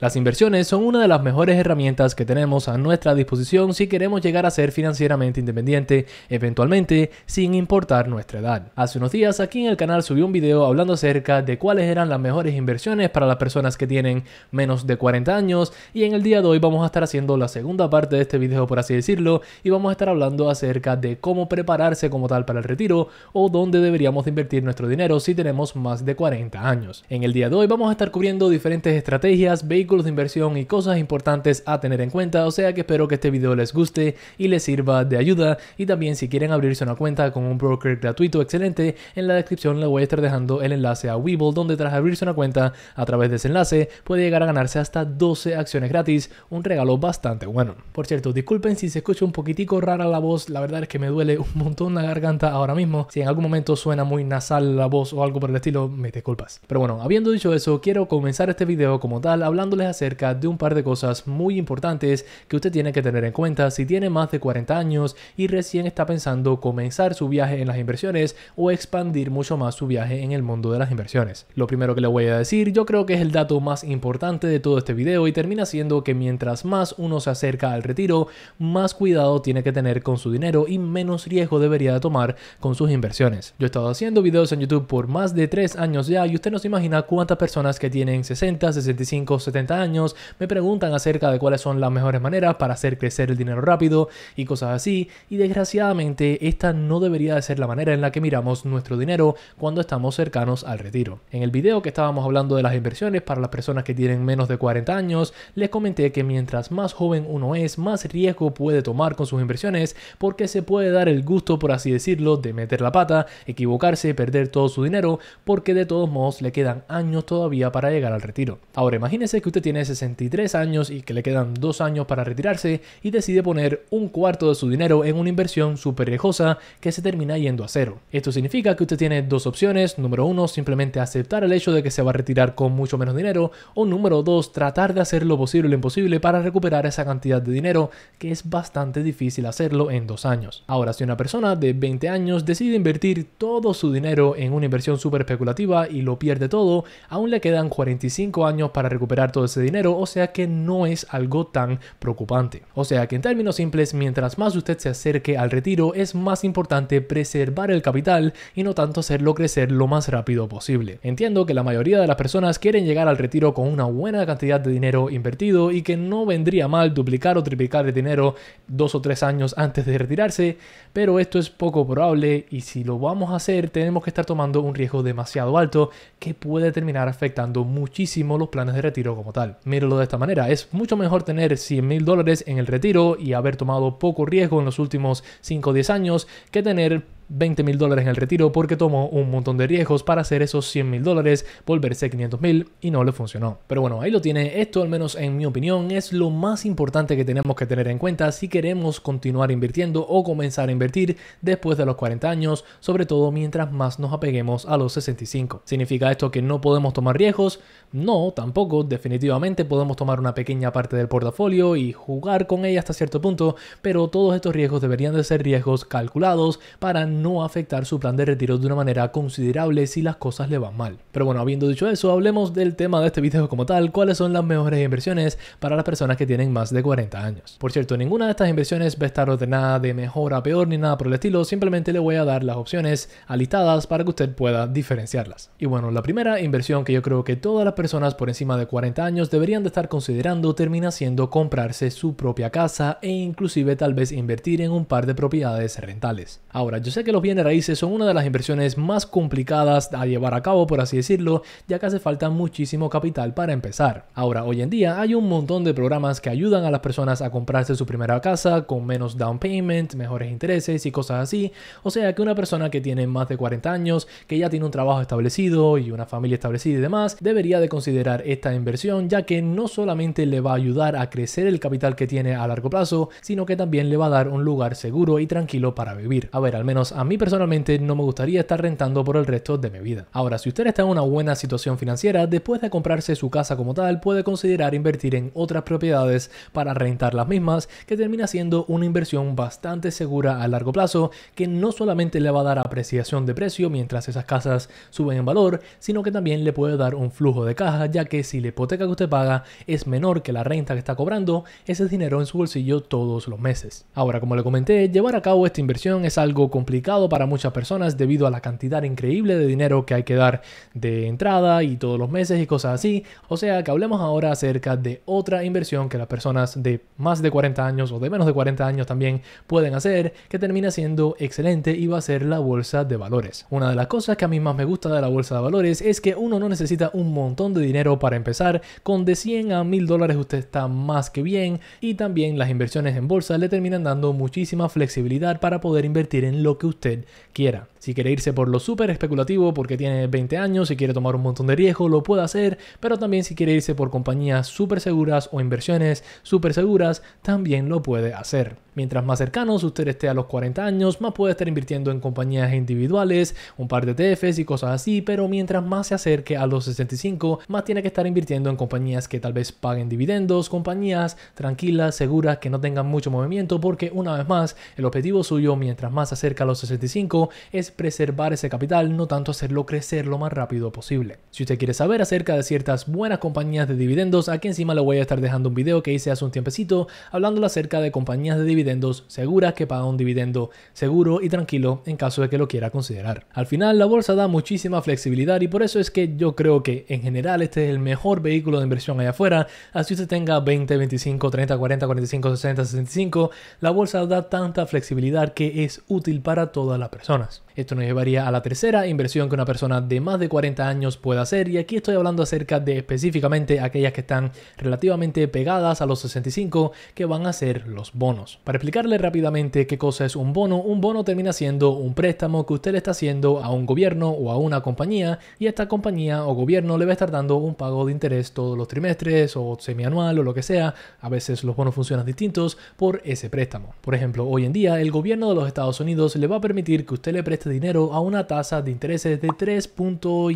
Las inversiones son una de las mejores herramientas que tenemos a nuestra disposición si queremos llegar a ser financieramente independiente, eventualmente sin importar nuestra edad. Hace unos días aquí en el canal subí un video hablando acerca de cuáles eran las mejores inversiones para las personas que tienen menos de 40 años y en el día de hoy vamos a estar haciendo la segunda parte de este video por así decirlo y vamos a estar hablando acerca de cómo prepararse como tal para el retiro o dónde deberíamos invertir nuestro dinero si tenemos más de 40 años. En el día de hoy vamos a estar cubriendo diferentes estrategias, de inversión y cosas importantes a tener en cuenta, o sea que espero que este video les guste y les sirva de ayuda y también si quieren abrirse una cuenta con un broker gratuito excelente, en la descripción les voy a estar dejando el enlace a Webull donde tras abrirse una cuenta a través de ese enlace puede llegar a ganarse hasta 12 acciones gratis, un regalo bastante bueno. Por cierto, disculpen si se escucha un poquitico rara la voz, la verdad es que me duele un montón la garganta ahora mismo, si en algún momento suena muy nasal la voz o algo por el estilo, me disculpas. Pero bueno, habiendo dicho eso, quiero comenzar este video como tal hablando les acerca de un par de cosas muy importantes que usted tiene que tener en cuenta si tiene más de 40 años y recién está pensando comenzar su viaje en las inversiones o expandir mucho más su viaje en el mundo de las inversiones. Lo primero que le voy a decir yo creo que es el dato más importante de todo este video y termina siendo que mientras más uno se acerca al retiro, más cuidado tiene que tener con su dinero y menos riesgo debería de tomar con sus inversiones. Yo he estado haciendo videos en YouTube por más de 3 años ya y usted no se imagina cuántas personas que tienen 60, 65, 70 años, me preguntan acerca de cuáles son las mejores maneras para hacer crecer el dinero rápido y cosas así, y desgraciadamente esta no debería de ser la manera en la que miramos nuestro dinero cuando estamos cercanos al retiro. En el video que estábamos hablando de las inversiones para las personas que tienen menos de 40 años, les comenté que mientras más joven uno es, más riesgo puede tomar con sus inversiones porque se puede dar el gusto, por así decirlo, de meter la pata, equivocarse, perder todo su dinero, porque de todos modos le quedan años todavía para llegar al retiro. Ahora imagínense que tiene 63 años y que le quedan dos años para retirarse y decide poner un cuarto de su dinero en una inversión súper riesgosa que se termina yendo a cero. Esto significa que usted tiene dos opciones. Número uno, simplemente aceptar el hecho de que se va a retirar con mucho menos dinero. O número dos, tratar de hacer lo posible imposible para recuperar esa cantidad de dinero que es bastante difícil hacerlo en dos años. Ahora, si una persona de 20 años decide invertir todo su dinero en una inversión súper especulativa y lo pierde todo, aún le quedan 45 años para recuperar todo ese dinero, o sea que no es algo tan preocupante. O sea que en términos simples, mientras más usted se acerque al retiro, es más importante preservar el capital y no tanto hacerlo crecer lo más rápido posible. Entiendo que la mayoría de las personas quieren llegar al retiro con una buena cantidad de dinero invertido y que no vendría mal duplicar o triplicar el dinero dos o tres años antes de retirarse, pero esto es poco probable y si lo vamos a hacer tenemos que estar tomando un riesgo demasiado alto que puede terminar afectando muchísimo los planes de retiro como tal. Míralo de esta manera. Es mucho mejor tener 100 mil dólares en el retiro y haber tomado poco riesgo en los últimos 5 o 10 años que tener 20 mil dólares en el retiro porque tomó un montón de riesgos para hacer esos 100 mil dólares, volverse 500 mil y no le funcionó. Pero bueno, ahí lo tiene. Esto al menos en mi opinión es lo más importante que tenemos que tener en cuenta si queremos continuar invirtiendo o comenzar a invertir después de los 40 años, sobre todo mientras más nos apeguemos a los 65. ¿Significa esto que no podemos tomar riesgos? No, tampoco. Definitivamente podemos tomar una pequeña parte del portafolio y jugar con ella hasta cierto punto, pero todos estos riesgos deberían de ser riesgos calculados para no afectar su plan de retiro de una manera considerable si las cosas le van mal. Pero bueno, habiendo dicho eso, hablemos del tema de este video como tal, cuáles son las mejores inversiones para las personas que tienen más de 40 años. Por cierto, ninguna de estas inversiones va a estar ordenada de mejor a peor ni nada por el estilo, simplemente le voy a dar las opciones alistadas para que usted pueda diferenciarlas. Y bueno, la primera inversión que yo creo que todas las personas por encima de 40 años deberían de estar considerando termina siendo comprarse su propia casa e inclusive tal vez invertir en un par de propiedades rentales. Ahora, yo sé que los bienes raíces son una de las inversiones más complicadas a llevar a cabo, por así decirlo, ya que hace falta muchísimo capital para empezar. Ahora, hoy en día hay un montón de programas que ayudan a las personas a comprarse su primera casa con menos down payment, mejores intereses y cosas así. O sea que una persona que tiene más de 40 años, que ya tiene un trabajo establecido y una familia establecida y demás, debería de considerar esta inversión ya que no solamente le va a ayudar a crecer el capital que tiene a largo plazo, sino que también le va a dar un lugar seguro y tranquilo para vivir. A ver, al menos a mí personalmente no me gustaría estar rentando por el resto de mi vida. Ahora, si usted está en una buena situación financiera, después de comprarse su casa como tal, puede considerar invertir en otras propiedades para rentar las mismas, que termina siendo una inversión bastante segura a largo plazo, que no solamente le va a dar apreciación de precio mientras esas casas suben en valor, sino que también le puede dar un flujo de caja, ya que si la hipoteca que usted paga es menor que la renta que está cobrando, ese dinero en su bolsillo todos los meses. Ahora, como le comenté, llevar a cabo esta inversión es algo complicado para muchas personas debido a la cantidad increíble de dinero que hay que dar de entrada y todos los meses y cosas así. O sea que hablemos ahora acerca de otra inversión que las personas de más de 40 años o de menos de 40 años también pueden hacer que termina siendo excelente y va a ser la bolsa de valores. Una de las cosas que a mí más me gusta de la bolsa de valores es que uno no necesita un montón de dinero para empezar. Con de 100 a 1000 dólares usted está más que bien y también las inversiones en bolsa le terminan dando muchísima flexibilidad para poder invertir en lo que usted usted quiera. Si quiere irse por lo súper especulativo porque tiene 20 años y quiere tomar un montón de riesgo, lo puede hacer, pero también si quiere irse por compañías súper seguras o inversiones súper seguras, también lo puede hacer. Mientras más cercanos usted esté a los 40 años, más puede estar invirtiendo en compañías individuales, un par de tfs y cosas así, pero mientras más se acerque a los 65, más tiene que estar invirtiendo en compañías que tal vez paguen dividendos, compañías tranquilas, seguras, que no tengan mucho movimiento, porque una vez más, el objetivo suyo mientras más se acerca a los 65 es preservar ese capital, no tanto hacerlo crecer lo más rápido posible. Si usted quiere saber acerca de ciertas buenas compañías de dividendos, aquí encima le voy a estar dejando un video que hice hace un tiempecito hablándole acerca de compañías de dividendos seguras que pagan un dividendo seguro y tranquilo en caso de que lo quiera considerar. Al final, la bolsa da muchísima flexibilidad y por eso es que yo creo que en general este es el mejor vehículo de inversión allá afuera. Así usted tenga 20, 25, 30, 40, 45, 60, 65, la bolsa da tanta flexibilidad que es útil para todas las personas. Esto nos llevaría a la tercera inversión que una persona de más de 40 años puede hacer y aquí estoy hablando acerca de específicamente aquellas que están relativamente pegadas a los 65 que van a ser los bonos. Para explicarle rápidamente qué cosa es un bono, un bono termina siendo un préstamo que usted le está haciendo a un gobierno o a una compañía y esta compañía o gobierno le va a estar dando un pago de interés todos los trimestres o semianual o lo que sea, a veces los bonos funcionan distintos por ese préstamo. Por ejemplo, hoy en día el gobierno de los Estados Unidos le va a permitir que usted le preste dinero a una tasa de intereses de 3.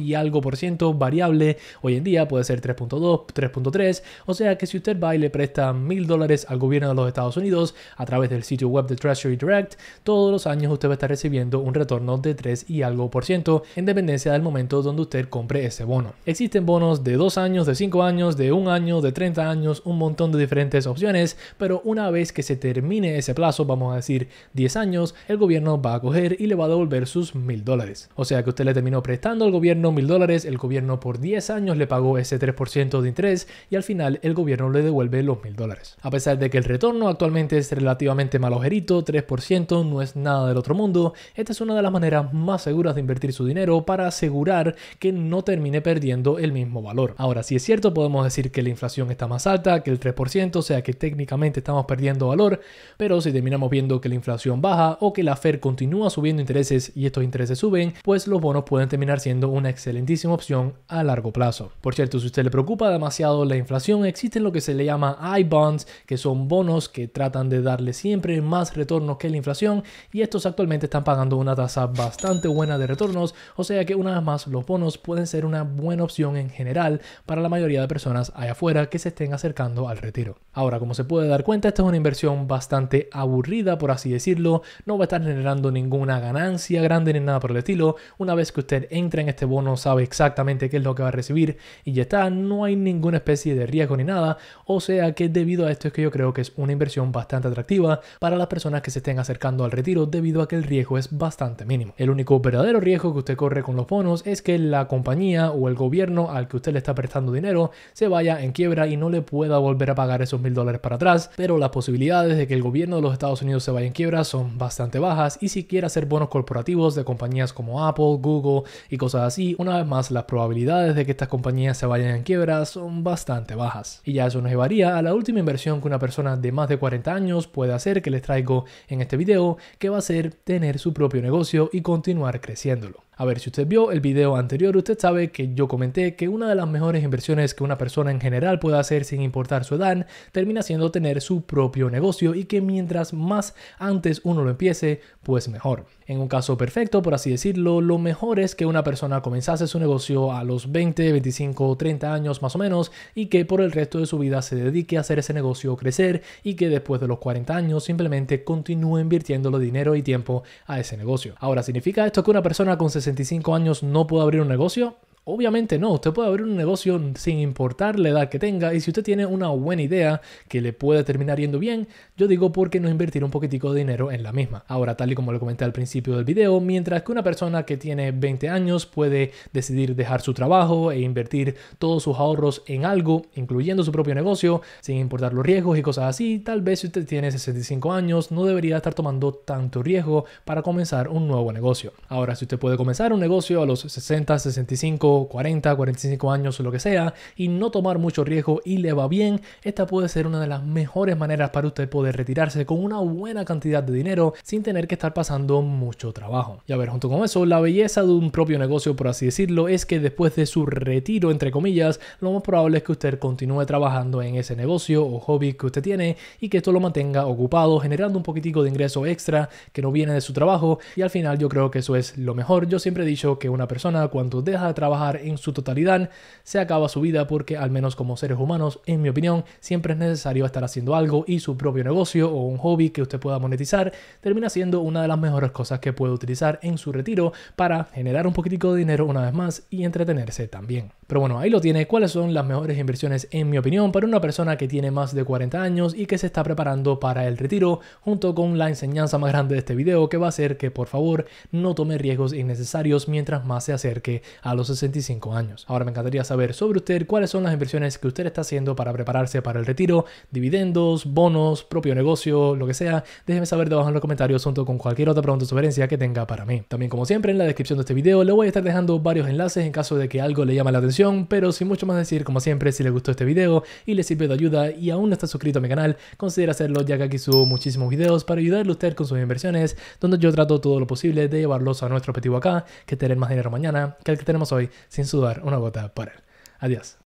y algo por ciento variable. Hoy en día puede ser 3.2, 3.3. O sea que si usted va y le presta mil dólares al gobierno de los Estados Unidos a través del sitio web de Treasury Direct, todos los años usted va a estar recibiendo un retorno de 3 y algo por ciento en dependencia del momento donde usted compre ese bono. Existen bonos de 2 años, de 5 años, de 1 año, de 30 años, un montón de diferentes opciones, pero una vez que se termine ese plazo, vamos a decir 10 años, el gobierno va a coger y le va a devolver sus mil dólares. O sea que usted le terminó prestando al gobierno mil dólares, el gobierno por 10 años le pagó ese 3% de interés y al final el gobierno le devuelve los mil dólares. A pesar de que el retorno actualmente es relativamente malojerito, 3% no es nada del otro mundo, esta es una de las maneras más seguras de invertir su dinero para asegurar que no termine perdiendo el mismo valor. Ahora, si es cierto, podemos decir que la inflación está más alta que el 3%, o sea que técnicamente estamos perdiendo valor, pero si terminamos viendo que la inflación baja o que la Fed continúa subiendo intereses y estos intereses suben, pues los bonos pueden terminar siendo una excelentísima opción a largo plazo. Por cierto, si usted le preocupa demasiado la inflación, existen lo que se le llama I-bonds, que son bonos que tratan de darle siempre más retornos que la inflación y estos actualmente están pagando una tasa bastante buena de retornos, o sea que una vez más los bonos pueden ser una buena opción en general para la mayoría de personas allá afuera que se estén acercando al retiro. Ahora, como se puede dar cuenta, esta es una inversión bastante aburrida, por así decirlo, no va a estar generando ninguna ganancia, grande ni nada por el estilo. Una vez que usted entra en este bono sabe exactamente qué es lo que va a recibir y ya está, no hay ninguna especie de riesgo ni nada. O sea que debido a esto es que yo creo que es una inversión bastante atractiva para las personas que se estén acercando al retiro debido a que el riesgo es bastante mínimo. El único verdadero riesgo que usted corre con los bonos es que la compañía o el gobierno al que usted le está prestando dinero se vaya en quiebra y no le pueda volver a pagar esos mil dólares para atrás, pero las posibilidades de que el gobierno de los Estados Unidos se vaya en quiebra son bastante bajas y si quiere hacer bonos corporativos de compañías como Apple, Google y cosas así, una vez más las probabilidades de que estas compañías se vayan en quiebra son bastante bajas. Y ya eso nos llevaría a la última inversión que una persona de más de 40 años puede hacer que les traigo en este video, que va a ser tener su propio negocio y continuar creciéndolo. A ver, si usted vio el video anterior, usted sabe que yo comenté que una de las mejores inversiones que una persona en general puede hacer sin importar su edad termina siendo tener su propio negocio y que mientras más antes uno lo empiece, pues mejor. En un caso perfecto, por así decirlo, lo mejor es que una persona comenzase su negocio a los 20, 25, 30 años más o menos y que por el resto de su vida se dedique a hacer ese negocio crecer y que después de los 40 años simplemente continúe invirtiendo dinero y tiempo a ese negocio. Ahora, ¿significa esto que una persona con 60 65 años no puedo abrir un negocio, Obviamente no, usted puede abrir un negocio sin importar la edad que tenga y si usted tiene una buena idea que le puede terminar yendo bien, yo digo por qué no invertir un poquitico de dinero en la misma. Ahora, tal y como lo comenté al principio del video, mientras que una persona que tiene 20 años puede decidir dejar su trabajo e invertir todos sus ahorros en algo, incluyendo su propio negocio, sin importar los riesgos y cosas así, tal vez si usted tiene 65 años no debería estar tomando tanto riesgo para comenzar un nuevo negocio. Ahora, si usted puede comenzar un negocio a los 60, 65, 40, 45 años o lo que sea y no tomar mucho riesgo y le va bien, esta puede ser una de las mejores maneras para usted poder retirarse con una buena cantidad de dinero sin tener que estar pasando mucho trabajo. Y a ver, junto con eso, la belleza de un propio negocio, por así decirlo, es que después de su retiro, entre comillas, lo más probable es que usted continúe trabajando en ese negocio o hobby que usted tiene y que esto lo mantenga ocupado, generando un poquitico de ingreso extra que no viene de su trabajo y al final yo creo que eso es lo mejor. Yo siempre he dicho que una persona cuando deja de trabajar en su totalidad, se acaba su vida porque al menos como seres humanos, en mi opinión, siempre es necesario estar haciendo algo y su propio negocio o un hobby que usted pueda monetizar termina siendo una de las mejores cosas que puede utilizar en su retiro para generar un poquitico de dinero una vez más y entretenerse también. Pero bueno, ahí lo tiene, cuáles son las mejores inversiones en mi opinión para una persona que tiene más de 40 años y que se está preparando para el retiro, junto con la enseñanza más grande de este video que va a ser que por favor no tome riesgos innecesarios mientras más se acerque a los 60 años. Ahora me encantaría saber sobre usted cuáles son las inversiones que usted está haciendo para prepararse para el retiro, dividendos, bonos, propio negocio, lo que sea. Déjeme saber debajo en los comentarios junto con cualquier otra pregunta o sugerencia que tenga para mí. También como siempre en la descripción de este video le voy a estar dejando varios enlaces en caso de que algo le llame la atención, pero sin mucho más decir, como siempre, si le gustó este video y le sirve de ayuda y aún no está suscrito a mi canal, considera hacerlo ya que aquí subo muchísimos videos para ayudarle a usted con sus inversiones, donde yo trato todo lo posible de llevarlos a nuestro objetivo acá, que tener más dinero mañana que el que tenemos hoy sin sudar una gota por él. Adiós.